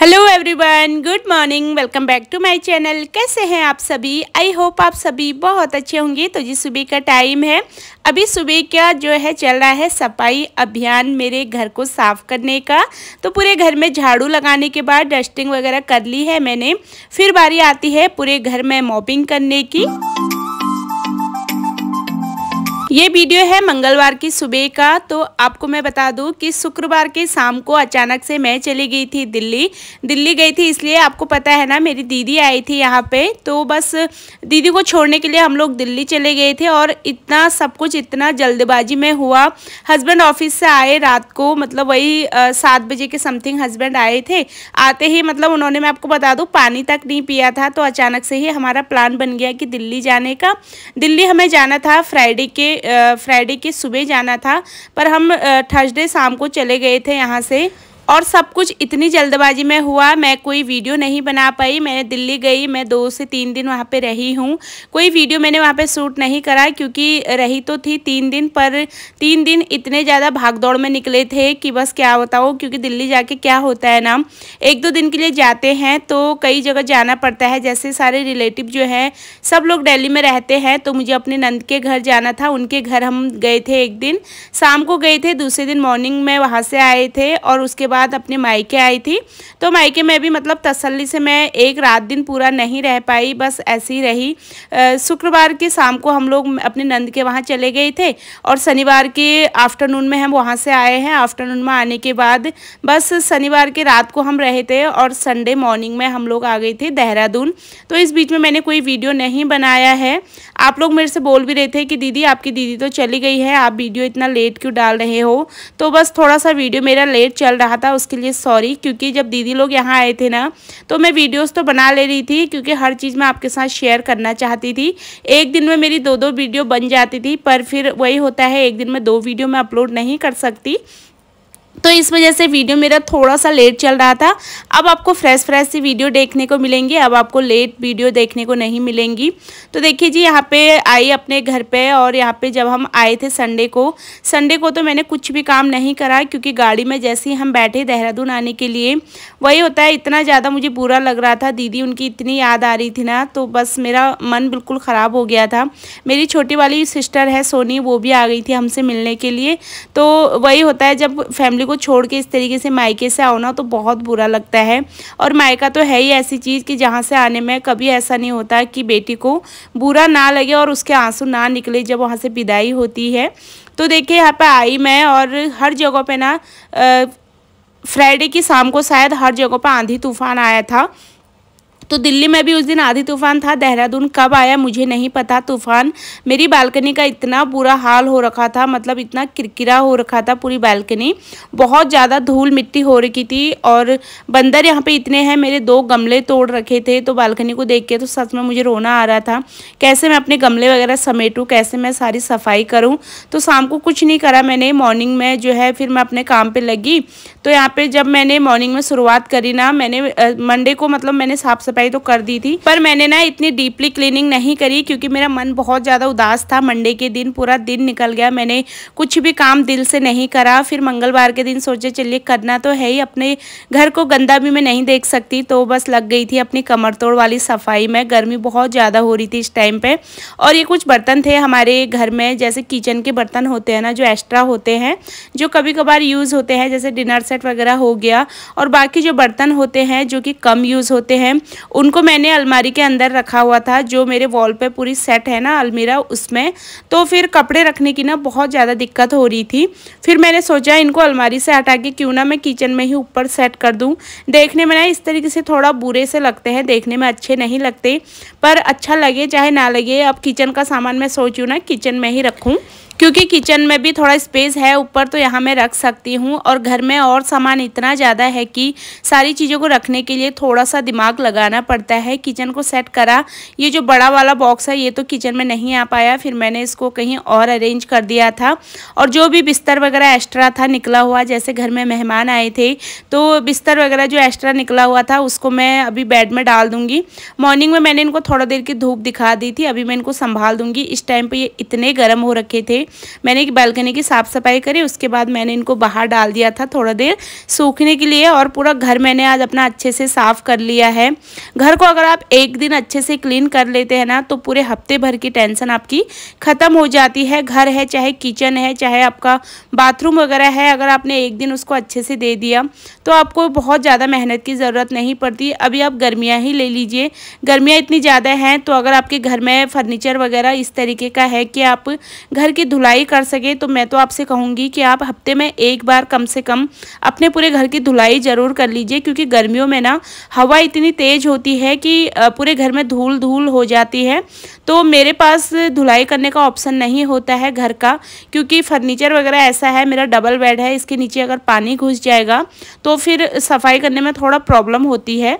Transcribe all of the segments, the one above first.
hello everyone good morning welcome back to my channel कैसे हैं आप सभी आई होप आप सभी बहुत अच्छे होंगे तो जी सुबह का टाइम है अभी सुबह का जो है चल रहा है सफाई अभियान मेरे घर को साफ़ करने का तो पूरे घर में झाड़ू लगाने के बाद डस्टिंग वगैरह कर ली है मैंने फिर बारी आती है पूरे घर में मॉपिंग करने की ये वीडियो है मंगलवार की सुबह का तो आपको मैं बता दूं कि शुक्रवार के शाम को अचानक से मैं चली गई थी दिल्ली दिल्ली गई थी इसलिए आपको पता है ना मेरी दीदी आई थी यहाँ पे तो बस दीदी को छोड़ने के लिए हम लोग दिल्ली चले गए थे और इतना सब कुछ इतना जल्दबाजी में हुआ हस्बैंड ऑफिस से आए रात को मतलब वही सात बजे के समथिंग हस्बैंड आए थे आते ही मतलब उन्होंने मैं आपको बता दूँ पानी तक नहीं पिया था तो अचानक से ही हमारा प्लान बन गया कि दिल्ली जाने का दिल्ली हमें जाना था फ्राइडे के फ्राइडे की सुबह जाना था पर हम थर्सडे शाम को चले गए थे यहाँ से और सब कुछ इतनी जल्दबाजी में हुआ मैं कोई वीडियो नहीं बना पाई मैं दिल्ली गई मैं दो से तीन दिन वहाँ पे रही हूँ कोई वीडियो मैंने वहाँ पे शूट नहीं करा क्योंकि रही तो थी तीन दिन पर तीन दिन इतने ज़्यादा भाग दौड़ में निकले थे कि बस क्या बताओ क्योंकि दिल्ली जाके क्या होता है ना एक दो दिन के लिए जाते हैं तो कई जगह जाना पड़ता है जैसे सारे रिलेटिव जो हैं सब लोग डेली में रहते हैं तो मुझे अपने नंद के घर जाना था उनके घर हम गए थे एक दिन शाम को गए थे दूसरे दिन मॉर्निंग में वहाँ से आए थे और उसके बाद बाद अपने मायके आई थी तो मायके में भी मतलब तसल्ली से मैं एक रात दिन पूरा नहीं रह पाई बस ऐसी रही शुक्रवार की शाम को हम लोग अपने नंद के वहाँ चले गए थे और शनिवार के आफ्टरनून में हम वहाँ से आए हैं आफ्टरनून में आने के बाद बस शनिवार के रात को हम रहे थे और संडे मॉर्निंग में हम लोग आ गए थे देहरादून तो इस बीच में मैंने कोई वीडियो नहीं बनाया है आप लोग मेरे से बोल भी रहे थे कि दीदी आपकी दीदी तो चली गई है आप वीडियो इतना लेट क्यों डाल रहे हो तो बस थोड़ा सा वीडियो मेरा लेट चल रहा था था उसके लिए सॉरी क्योंकि जब दीदी लोग यहाँ आए थे ना तो मैं वीडियोस तो बना ले रही थी क्योंकि हर चीज़ मैं आपके साथ शेयर करना चाहती थी एक दिन में मेरी दो दो वीडियो बन जाती थी पर फिर वही होता है एक दिन में दो वीडियो मैं अपलोड नहीं कर सकती तो इस वजह से वीडियो मेरा थोड़ा सा लेट चल रहा था अब आपको फ्रेश फ्रेश सी वीडियो देखने को मिलेंगी अब आपको लेट वीडियो देखने को नहीं मिलेंगी तो देखिए जी यहाँ पे आई अपने घर पे और यहाँ पे जब हम आए थे संडे को संडे को तो मैंने कुछ भी काम नहीं करा क्योंकि गाड़ी में जैसे ही हम बैठे देहरादून आने के लिए वही होता है इतना ज़्यादा मुझे बुरा लग रहा था दीदी उनकी इतनी याद आ रही थी ना तो बस मेरा मन बिल्कुल ख़राब हो गया था मेरी छोटी वाली सिस्टर है सोनी वो भी आ गई थी हमसे मिलने के लिए तो वही होता है जब फैमिली को छोड़ के इस तरीके से मायके से आओ ना तो बहुत बुरा लगता है और मायका तो है ही ऐसी चीज़ कि जहाँ से आने में कभी ऐसा नहीं होता कि बेटी को बुरा ना लगे और उसके आंसू ना निकले जब वहाँ से विदाई होती है तो देखिए यहाँ पर आई मैं और हर जगह पर ना फ्राइडे की शाम को शायद हर जगह पर आंधी तूफान आया था तो दिल्ली में भी उस दिन आधी तूफान था देहरादून कब आया मुझे नहीं पता तूफान मेरी बालकनी का इतना बुरा हाल हो रखा था मतलब इतना किरकिरा हो रखा था पूरी बालकनी बहुत ज़्यादा धूल मिट्टी हो रखी थी और बंदर यहाँ पे इतने हैं मेरे दो गमले तोड़ रखे थे तो बालकनी को देख के तो सच में मुझे रोना आ रहा था कैसे मैं अपने गमले वगैरह समेटूँ कैसे मैं सारी सफाई करूँ तो शाम को कुछ नहीं करा मैंने मॉर्निंग में जो है फिर मैं अपने काम पर लगी तो यहाँ पर जब मैंने मॉर्निंग में शुरुआत करी ना मैंने मंडे को मतलब मैंने साफ सफाई तो कर दी थी पर मैंने ना इतनी डीपली क्लीनिंग नहीं करी क्योंकि मेरा मन बहुत ज़्यादा उदास था मंडे के दिन पूरा दिन निकल गया मैंने कुछ भी काम दिल से नहीं करा फिर मंगलवार के दिन सोचे चलिए करना तो है ही अपने घर को गंदा भी मैं नहीं देख सकती तो बस लग गई थी अपनी कमर तोड़ वाली सफाई में गर्मी बहुत ज़्यादा हो रही थी इस टाइम पे और ये कुछ बर्तन थे हमारे घर में जैसे किचन के बर्तन होते हैं ना जो एक्स्ट्रा होते हैं जो कभी कभार यूज़ होते हैं जैसे डिनर सेट वगैरह हो गया और बाकी जो बर्तन होते हैं जो कि कम यूज़ होते हैं उनको मैंने अलमारी के अंदर रखा हुआ था जो मेरे वॉल पे पूरी सेट है ना अलमीरा उसमें तो फिर कपड़े रखने की ना बहुत ज़्यादा दिक्कत हो रही थी फिर मैंने सोचा इनको अलमारी से हटा के क्यों ना मैं किचन में ही ऊपर सेट कर दूँ देखने में ना इस तरीके से थोड़ा बुरे से लगते हैं देखने में अच्छे नहीं लगते पर अच्छा लगे चाहे ना लगे अब किचन का सामान मैं सोचूँ ना किचन में ही रखूँ क्योंकि किचन में भी थोड़ा स्पेस है ऊपर तो यहाँ मैं रख सकती हूँ और घर में और सामान इतना ज़्यादा है कि सारी चीज़ों को रखने के लिए थोड़ा सा दिमाग लगाना पड़ता है किचन को सेट करा ये जो बड़ा वाला बॉक्स है ये तो किचन में नहीं आ पाया फिर मैंने इसको कहीं और अरेंज कर दिया था और जो भी बिस्तर वगैरह एक्स्ट्रा था निकला हुआ जैसे घर में मेहमान आए थे तो बिस्तर वगैरह जो एक्स्ट्रा निकला हुआ था उसको मैं अभी बेड में डाल दूँगी मॉर्निंग में मैंने इनको थोड़ा देर की धूप दिखा दी थी अभी मैं इनको संभाल दूँगी इस टाइम पर ये इतने गर्म हो रखे थे मैंने एक बालकनी की साफ़ सफाई करी उसके बाद मैंने इनको बाहर डाल दिया था थोड़ा देर सूखने के लिए और पूरा घर मैंने आज अपना अच्छे से साफ़ कर लिया है घर को अगर आप एक दिन अच्छे से क्लीन कर लेते हैं ना तो पूरे हफ्ते भर की टेंशन आपकी ख़त्म हो जाती है घर है चाहे किचन है चाहे आपका बाथरूम वगैरह है अगर आपने एक दिन उसको अच्छे से दे दिया तो आपको बहुत ज़्यादा मेहनत की ज़रूरत नहीं पड़ती अभी आप गर्मियाँ ही ले लीजिए गर्मियाँ इतनी ज़्यादा हैं तो अगर आपके घर में फर्नीचर वगैरह इस तरीके का है कि आप घर की धुलाई कर सके तो मैं तो आपसे कहूँगी कि आप हफ्ते में एक बार कम से कम अपने पूरे घर की धुलाई ज़रूर कर लीजिए क्योंकि गर्मियों में ना हवा इतनी तेज़ होती है कि पूरे घर में धूल धूल हो जाती है तो मेरे पास धुलाई करने का ऑप्शन नहीं होता है घर का क्योंकि फर्नीचर वगैरह ऐसा है मेरा डबल बेड है इसके नीचे अगर पानी घुस जाएगा तो फिर सफाई करने में थोड़ा प्रॉब्लम होती है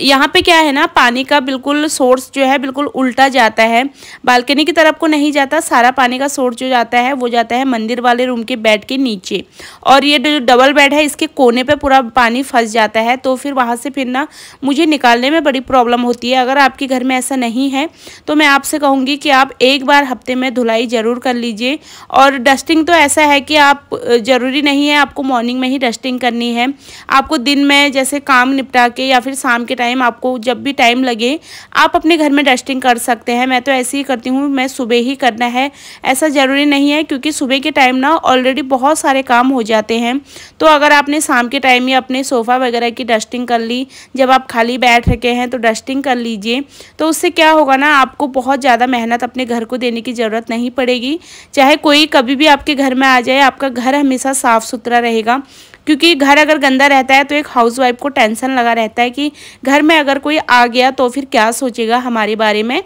यहाँ पे क्या है ना पानी का बिल्कुल सोर्स जो है बिल्कुल उल्टा जाता है बालकनी की तरफ को नहीं जाता सारा पानी का सोर्स जो जाता है वो जाता है मंदिर वाले रूम के बेड के नीचे और ये जो डबल बेड है इसके कोने पे पूरा पानी फंस जाता है तो फिर वहाँ से फिर ना मुझे निकालने में बड़ी प्रॉब्लम होती है अगर आपके घर में ऐसा नहीं है तो मैं आपसे कहूँगी कि आप एक बार हफ्ते में धुलाई ज़रूर कर लीजिए और डस्टिंग तो ऐसा है कि आप ज़रूरी नहीं है आपको मॉर्निंग में ही डस्टिंग करनी है आपको दिन में जैसे काम निपटा के या फिर शाम शाम के टाइम आपको जब भी टाइम लगे आप अपने घर में डस्टिंग कर सकते हैं मैं तो ऐसे ही करती हूँ मैं सुबह ही करना है ऐसा ज़रूरी नहीं है क्योंकि सुबह के टाइम ना ऑलरेडी बहुत सारे काम हो जाते हैं तो अगर आपने शाम के टाइम ही अपने सोफ़ा वगैरह की डस्टिंग कर ली जब आप खाली बैठ रखे हैं तो डस्टिंग कर लीजिए तो उससे क्या होगा ना आपको बहुत ज़्यादा मेहनत अपने घर को देने की ज़रूरत नहीं पड़ेगी चाहे कोई कभी भी आपके घर में आ जाए आपका घर हमेशा साफ़ सुथरा रहेगा क्योंकि घर अगर गंदा रहता है तो एक हाउसवाइफ को टेंशन लगा रहता है कि घर में अगर कोई आ गया तो फिर क्या सोचेगा हमारे बारे में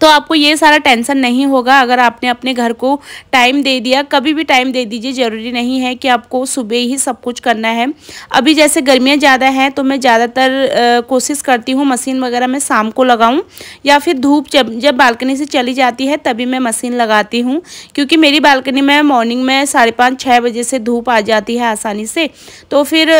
तो आपको ये सारा टेंशन नहीं होगा अगर आपने अपने घर को टाइम दे दिया कभी भी टाइम दे दीजिए ज़रूरी नहीं है कि आपको सुबह ही सब कुछ करना है अभी जैसे गर्मियाँ ज़्यादा हैं तो मैं ज़्यादातर कोशिश करती हूँ मशीन वगैरह मैं शाम को लगाऊँ या फिर धूप जब जब बालकनी से चली जाती है तभी मैं मशीन लगाती हूँ क्योंकि मेरी बालकनी में मॉर्निंग में साढ़े पाँच छः बजे से धूप आ जाती है आसानी से तो फिर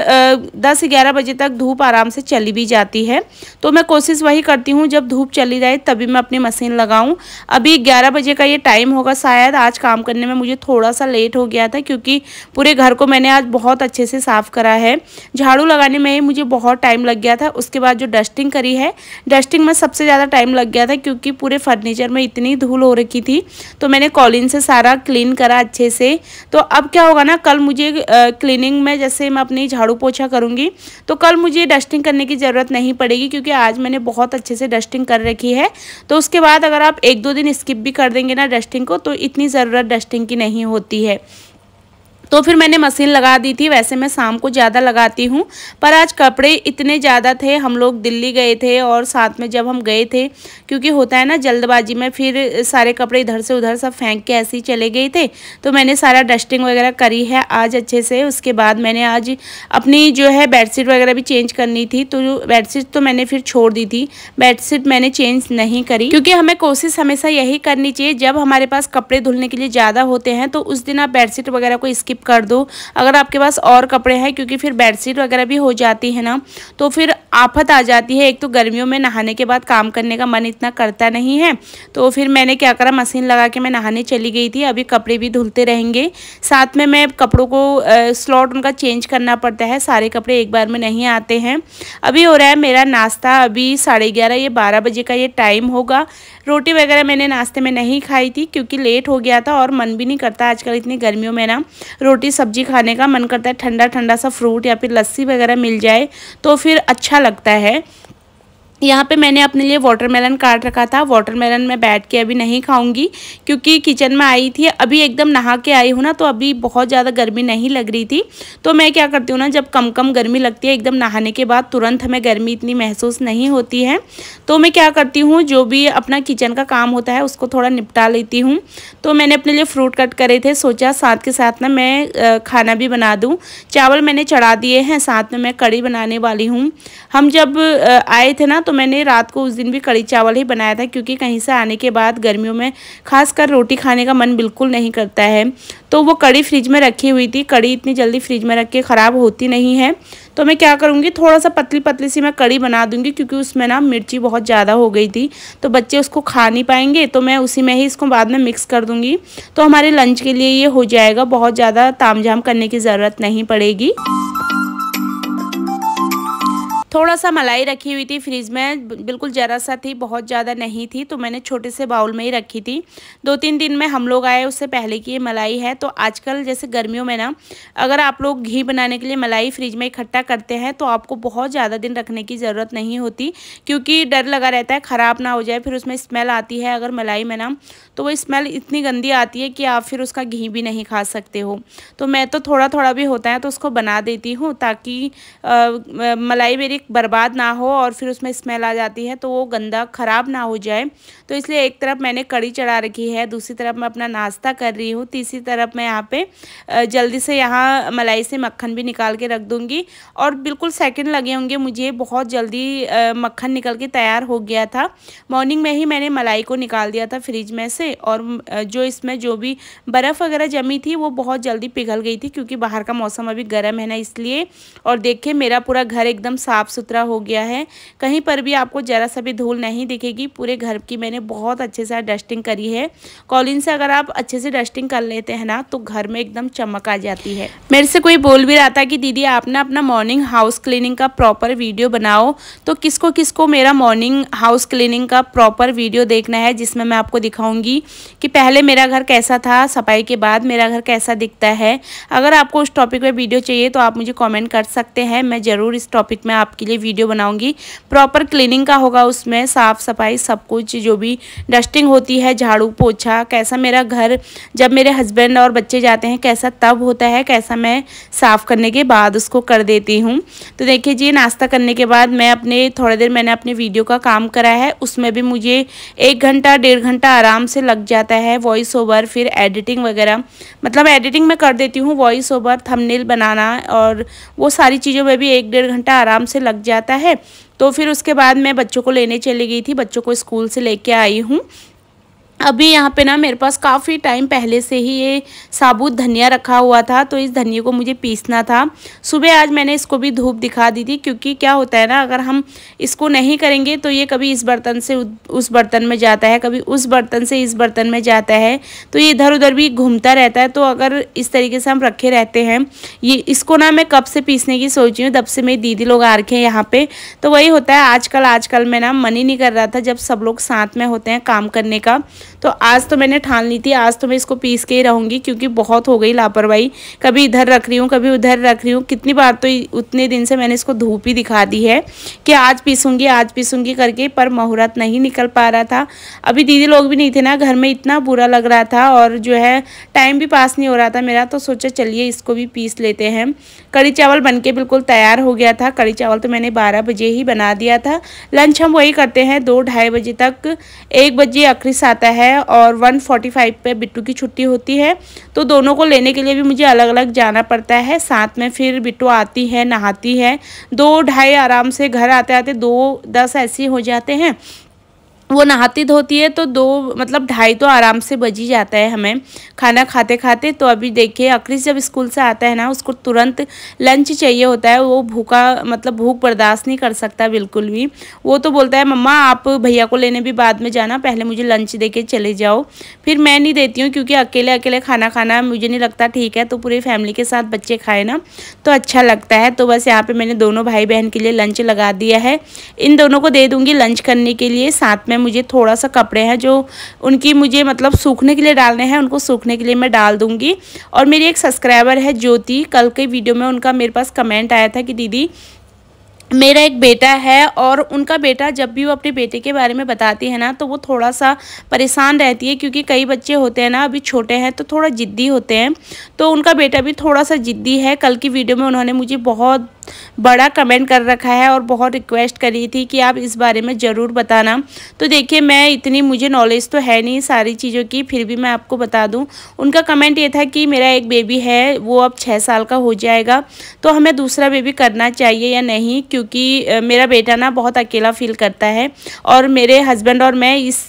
दस ग्यारह बजे तक धूप आराम से चली भी जाती है तो मैं कोशिश वही करती हूँ जब धूप चली जाए तभी मैं अपनी मशीन मशीन लगाऊं अभी ग्यारह बजे का ये टाइम होगा शायद आज काम करने में मुझे थोड़ा सा लेट हो गया था क्योंकि पूरे घर को मैंने आज बहुत अच्छे से साफ़ करा है झाड़ू लगाने में मुझे बहुत टाइम लग गया था उसके बाद जो डस्टिंग करी है डस्टिंग में सबसे ज़्यादा टाइम लग गया था क्योंकि पूरे फर्नीचर में इतनी धूल हो रखी थी तो मैंने कॉलिन से सारा क्लीन करा अच्छे से तो अब क्या होगा ना कल मुझे क्लीनिंग में जैसे मैं अपनी झाड़ू पोछा करूँगी तो कल मुझे डस्टिंग करने की ज़रूरत नहीं पड़ेगी क्योंकि आज मैंने बहुत अच्छे से डस्टिंग कर रखी है तो उसके बाद बाद अगर आप एक दो दिन स्किप भी कर देंगे ना डस्टिंग को तो इतनी ज़रूरत डस्टिंग की नहीं होती है तो फिर मैंने मशीन लगा दी थी वैसे मैं शाम को ज़्यादा लगाती हूँ पर आज कपड़े इतने ज़्यादा थे हम लोग दिल्ली गए थे और साथ में जब हम गए थे क्योंकि होता है ना जल्दबाजी में फिर सारे कपड़े इधर से उधर सब फेंक के ऐसे ही चले गए थे तो मैंने सारा डस्टिंग वगैरह करी है आज अच्छे से उसके बाद मैंने आज अपनी जो है बेडशीट वगैरह भी चेंज करनी थी तो बेडशीट तो मैंने फिर छोड़ दी थी बेडशीट मैंने चेंज नहीं करी क्योंकि हमें कोशिश हमेशा यही करनी चाहिए जब हमारे पास कपड़े धुलने के लिए ज़्यादा होते हैं तो उस दिन आप बेडशीट वगैरह को स्किप स्किप कर दो अगर आपके पास और कपड़े हैं क्योंकि फिर बेडशीट वगैरह भी हो जाती है ना तो फिर आफत आ जाती है एक तो गर्मियों में नहाने के बाद काम करने का मन इतना करता नहीं है तो फिर मैंने क्या करा मशीन लगा के मैं नहाने चली गई थी अभी कपड़े भी धुलते रहेंगे साथ में मैं कपड़ों को स्लॉट उनका चेंज करना पड़ता है सारे कपड़े एक बार में नहीं आते हैं अभी हो रहा है मेरा नाश्ता अभी साढ़े ग्यारह या बारह बजे का ये टाइम होगा रोटी वगैरह मैंने नाश्ते में नहीं खाई थी क्योंकि लेट हो गया था और मन भी नहीं करता आजकल इतनी गर्मियों में ना रोटी सब्जी खाने का मन करता है ठंडा ठंडा सा फ्रूट या फिर लस्सी वगैरह मिल जाए तो फिर अच्छा लगता है यहाँ पे मैंने अपने लिए वाटरमेलन काट रखा था वाटरमेलन मैं बैठ के अभी नहीं खाऊंगी क्योंकि किचन में आई थी अभी एकदम नहा के आई हूँ ना तो अभी बहुत ज़्यादा गर्मी नहीं लग रही थी तो मैं क्या करती हूँ ना जब कम कम गर्मी लगती है एकदम नहाने के बाद तुरंत हमें गर्मी इतनी महसूस नहीं होती है तो मैं क्या करती हूँ जो भी अपना किचन का काम होता है उसको थोड़ा निपटा लेती हूँ तो मैंने अपने लिए फ्रूट कट करे थे सोचा साथ के साथ ना मैं खाना भी बना दूँ चावल मैंने चढ़ा दिए हैं साथ में मैं कड़ी बनाने वाली हूँ हम जब आए थे ना तो मैंने रात को उस दिन भी कड़ी चावल ही बनाया था क्योंकि कहीं से आने के बाद गर्मियों में खासकर रोटी खाने का मन बिल्कुल नहीं करता है तो वो कड़ी फ्रिज में रखी हुई थी कड़ी इतनी जल्दी फ्रिज में रख के ख़राब होती नहीं है तो मैं क्या करूँगी थोड़ा सा पतली पतली सी मैं कड़ी बना दूँगी क्योंकि उसमें ना मिर्ची बहुत ज़्यादा हो गई थी तो बच्चे उसको खा नहीं पाएंगे तो मैं उसी में ही इसको बाद में मिक्स कर दूँगी तो हमारे लंच के लिए ये हो जाएगा बहुत ज़्यादा ताम झाम करने की ज़रूरत नहीं पड़ेगी थोड़ा सा मलाई रखी हुई थी फ्रिज में बिल्कुल ज़रा सा थी बहुत ज़्यादा नहीं थी तो मैंने छोटे से बाउल में ही रखी थी दो तीन दिन में हम लोग आए उससे पहले की ये मलाई है तो आजकल जैसे गर्मियों में ना अगर आप लोग घी बनाने के लिए मलाई फ्रिज में इकट्ठा करते हैं तो आपको बहुत ज़्यादा दिन रखने की ज़रूरत नहीं होती क्योंकि डर लगा रहता है ख़राब ना हो जाए फिर उसमें स्मेल आती है अगर मलाई में ना तो वो स्मेल इतनी गंदी आती है कि आप फिर उसका घी भी नहीं खा सकते हो तो मैं तो थोड़ा थोड़ा भी होता है तो उसको बना देती हूँ ताकि मलाई मेरी बर्बाद ना हो और फिर उसमें स्मेल आ जाती है तो वो गंदा ख़राब ना हो जाए तो इसलिए एक तरफ मैंने कड़ी चढ़ा रखी है दूसरी तरफ मैं अपना नाश्ता कर रही हूँ तीसरी तरफ मैं यहाँ पर जल्दी से यहाँ मलाई से मक्खन भी निकाल के रख दूँगी और बिल्कुल सेकेंड लगे होंगे मुझे बहुत जल्दी मक्खन निकल के तैयार हो गया था मॉर्निंग में ही मैंने मलाई को निकाल दिया था फ्रिज में से से और जो इसमें जो भी बर्फ़ वगैरह जमी थी वो बहुत जल्दी पिघल गई थी क्योंकि बाहर का मौसम अभी गर्म है ना इसलिए और देखिए मेरा पूरा घर एकदम साफ़ सुथरा हो गया है कहीं पर भी आपको ज़रा सा भी धूल नहीं दिखेगी पूरे घर की मैंने बहुत अच्छे से डस्टिंग करी है कॉलिन से अगर आप अच्छे से डस्टिंग कर लेते हैं ना तो घर में एकदम चमक आ जाती है मेरे से कोई बोल भी रहा था कि दीदी आपने अपना मॉर्निंग हाउस क्लीनिंग का प्रॉपर वीडियो बनाओ तो किसको किसको मेरा मॉर्निंग हाउस क्लीनिंग का प्रॉपर वीडियो देखना है जिसमें मैं आपको दिखाऊंगी थी कि पहले मेरा घर कैसा था सफाई के बाद मेरा घर कैसा दिखता है अगर आपको उस टॉपिक पर वीडियो चाहिए तो आप मुझे कॉमेंट कर सकते हैं मैं ज़रूर इस टॉपिक में आपके लिए वीडियो बनाऊँगी प्रॉपर क्लीनिंग का होगा उसमें साफ़ सफाई सब कुछ जो भी डस्टिंग होती है झाड़ू पोछा कैसा मेरा घर जब मेरे हस्बैंड और बच्चे जाते हैं कैसा तब होता है कैसा मैं साफ़ करने के बाद उसको कर देती हूँ तो देखिए जी नाश्ता करने के बाद मैं अपने थोड़ी देर मैंने अपने वीडियो का काम करा है उसमें भी मुझे एक घंटा डेढ़ घंटा आराम से लग जाता है वॉइस ओवर फिर एडिटिंग वगैरह मतलब एडिटिंग मैं कर देती हूँ वॉइस ओवर थंबनेल बनाना और वो सारी चीज़ों में भी एक डेढ़ घंटा आराम से लग जाता है तो फिर उसके बाद मैं बच्चों को लेने चली गई थी बच्चों को स्कूल से लेके आई हूँ अभी यहाँ पे ना मेरे पास काफ़ी टाइम पहले से ही ये साबुत धनिया रखा हुआ था तो इस धनिए को मुझे पीसना था सुबह आज मैंने इसको भी धूप दिखा दी थी क्योंकि क्या होता है ना अगर हम इसको नहीं करेंगे तो ये कभी इस बर्तन से उस बर्तन में जाता है कभी उस बर्तन से इस बर्तन में जाता है तो ये इधर उधर भी घूमता रहता है तो अगर इस तरीके से हम रखे रहते हैं ये इसको ना मैं कब से पीसने की सोच रही हूँ तब से मेरी दीदी लोग आ रखे हैं यहाँ पर तो वही होता है आजकल आजकल मैं ना मन ही नहीं कर रहा था जब सब लोग साथ में होते हैं काम करने का तो आज तो मैंने ठान ली थी आज तो मैं इसको पीस के ही रहूँगी क्योंकि बहुत हो गई लापरवाही कभी इधर रख रही हूँ कभी उधर रख रही हूँ कितनी बार तो उतने दिन से मैंने इसको धूप ही दिखा दी है कि आज पीसूँगी आज पीसूँगी करके पर मुहूर्त नहीं निकल पा रहा था अभी दीदी लोग भी नहीं थे ना घर में इतना बुरा लग रहा था और जो है टाइम भी पास नहीं हो रहा था मेरा तो सोचा चलिए इसको भी पीस लेते हैं कड़ी चावल बन बिल्कुल तैयार हो गया था कड़ी चावल तो मैंने बारह बजे ही बना दिया था लंच हम वही करते हैं दो ढाई बजे तक एक बजे अखरिस आता है है और 145 पे बिट्टू की छुट्टी होती है तो दोनों को लेने के लिए भी मुझे अलग अलग जाना पड़ता है साथ में फिर बिट्टू आती है नहाती है दो ढाई आराम से घर आते आते दो दस ऐसे हो जाते हैं वो नहाती धोती है तो दो मतलब ढाई तो आराम से बजी जाता है हमें खाना खाते खाते तो अभी देखिए अक्रिस जब स्कूल से आता है ना उसको तुरंत लंच चाहिए होता है वो भूखा मतलब भूख बर्दाश्त नहीं कर सकता बिल्कुल भी वो तो बोलता है मम्मा आप भैया को लेने भी बाद में जाना पहले मुझे लंच दे के चले जाओ फिर मैं नहीं देती हूँ क्योंकि अकेले अकेले खाना खाना मुझे नहीं लगता ठीक है तो पूरी फैमिली के साथ बच्चे खाए ना तो अच्छा लगता है तो बस यहाँ पर मैंने दोनों भाई बहन के लिए लंच लगा दिया है इन दोनों को दे दूँगी लंच करने के लिए साथ में में मुझे थोड़ा सा कपड़े हैं जो उनकी मुझे मतलब सूखने के लिए डालने हैं उनको सूखने के लिए मैं डाल दूँगी और मेरी एक सब्सक्राइबर है ज्योति कल के वीडियो में उनका मेरे पास कमेंट आया था कि दीदी मेरा एक बेटा है और उनका बेटा जब भी वो अपने बेटे के बारे में बताती है ना तो वो थोड़ा सा परेशान रहती है क्योंकि कई बच्चे होते हैं ना अभी छोटे हैं तो थोड़ा ज़िद्दी होते हैं तो उनका बेटा भी थोड़ा सा ज़िद्दी है कल की वीडियो में उन्होंने मुझे बहुत बड़ा कमेंट कर रखा है और बहुत रिक्वेस्ट करी थी कि आप इस बारे में ज़रूर बताना तो देखिए मैं इतनी मुझे नॉलेज तो है नहीं सारी चीज़ों की फिर भी मैं आपको बता दूँ उनका कमेंट ये था कि मेरा एक बेबी है वो अब छः साल का हो जाएगा तो हमें दूसरा बेबी करना चाहिए या नहीं क्योंकि मेरा बेटा ना बहुत अकेला फील करता है और मेरे हस्बैंड और मैं इस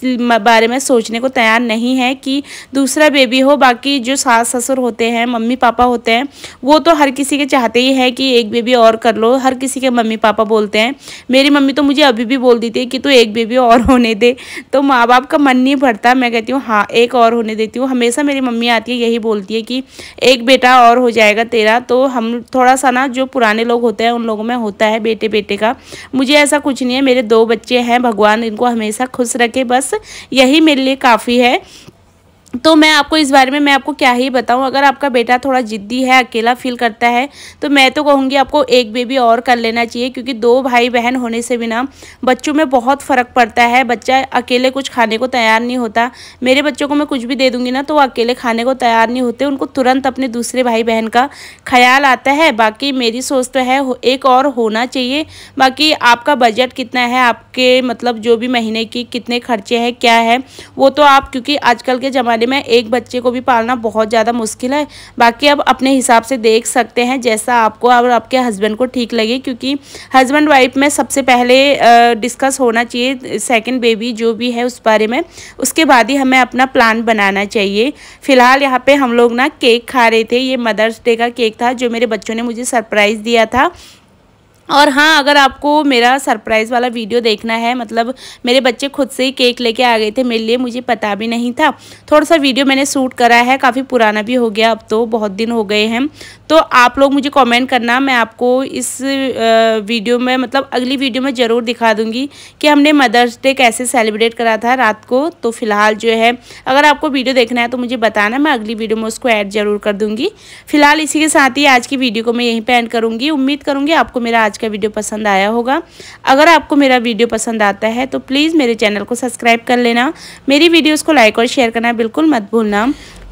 बारे में सोचने को तैयार नहीं है कि दूसरा बेबी हो बाकी जो सास ससुर होते हैं मम्मी पापा होते हैं वो तो हर किसी के चाहते ही है कि एक बेबी और और कर लो हर किसी के मम्मी पापा बोलते हैं मेरी मम्मी तो मुझे अभी भी बोल देती है कि तू तो एक बेबी और होने दे तो माँ बाप का मन नहीं भरता मैं कहती हूँ हाँ एक और होने देती हूँ हमेशा मेरी मम्मी आती है यही बोलती है कि एक बेटा और हो जाएगा तेरा तो हम थोड़ा सा ना जो पुराने लोग होते हैं उन लोगों में होता है बेटे बेटे का मुझे ऐसा कुछ नहीं है मेरे दो बच्चे हैं भगवान इनको हमेशा खुश रखे बस यही मेरे लिए काफ़ी है तो मैं आपको इस बारे में मैं आपको क्या ही बताऊं अगर आपका बेटा थोड़ा ज़िद्दी है अकेला फील करता है तो मैं तो कहूँगी आपको एक बेबी और कर लेना चाहिए क्योंकि दो भाई बहन होने से बिना बच्चों में बहुत फ़र्क पड़ता है बच्चा अकेले कुछ खाने को तैयार नहीं होता मेरे बच्चों को मैं कुछ भी दे दूँगी ना तो वो अकेले खाने को तैयार नहीं होते उनको तुरंत अपने दूसरे भाई बहन का ख्याल आता है बाकी मेरी सोच तो है एक और होना चाहिए बाकी आपका बजट कितना है आपके मतलब जो भी महीने की कितने खर्चे हैं क्या है वो तो आप क्योंकि आजकल के ज़माने वाले में एक बच्चे को भी पालना बहुत ज़्यादा मुश्किल है बाकी आप अपने हिसाब से देख सकते हैं जैसा आपको और आपके हस्बैंड को ठीक लगे क्योंकि हस्बैंड वाइफ में सबसे पहले डिस्कस होना चाहिए सेकेंड बेबी जो भी है उस बारे में उसके बाद ही हमें अपना प्लान बनाना चाहिए फ़िलहाल यहाँ पर हम लोग ना केक खा रहे थे ये मदर्स डे का केक था जो मेरे बच्चों ने मुझे सरप्राइज़ दिया था और हाँ अगर आपको मेरा सरप्राइज़ वाला वीडियो देखना है मतलब मेरे बच्चे खुद से ही केक लेके आ गए थे मेरे लिए मुझे पता भी नहीं था थोड़ा सा वीडियो मैंने शूट करा है काफ़ी पुराना भी हो गया अब तो बहुत दिन हो गए हैं तो आप लोग मुझे कमेंट करना मैं आपको इस वीडियो में मतलब अगली वीडियो में ज़रूर दिखा दूँगी कि हमने मदर्स डे कैसे सेलिब्रेट करा था रात को तो फ़िलहाल जो है अगर आपको वीडियो देखना है तो मुझे बताना मैं अगली वीडियो में उसको ऐड ज़रूर कर दूँगी फ़िलहाल इसी के साथ ही आज की वीडियो को मैं यहीं पर एंड करूँगी उम्मीद करूँगी आपको मेरा आज का वीडियो पसंद आया होगा अगर आपको मेरा वीडियो पसंद आता है तो प्लीज़ मेरे चैनल को सब्सक्राइब कर लेना मेरी वीडियोज़ को लाइक और शेयर करना बिल्कुल मत भूलना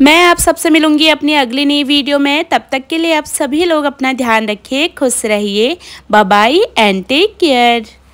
मैं आप सबसे मिलूंगी अपनी अगली नई वीडियो में तब तक के लिए आप सभी लोग अपना ध्यान रखिए खुश रहिए बाय एंड टेक केयर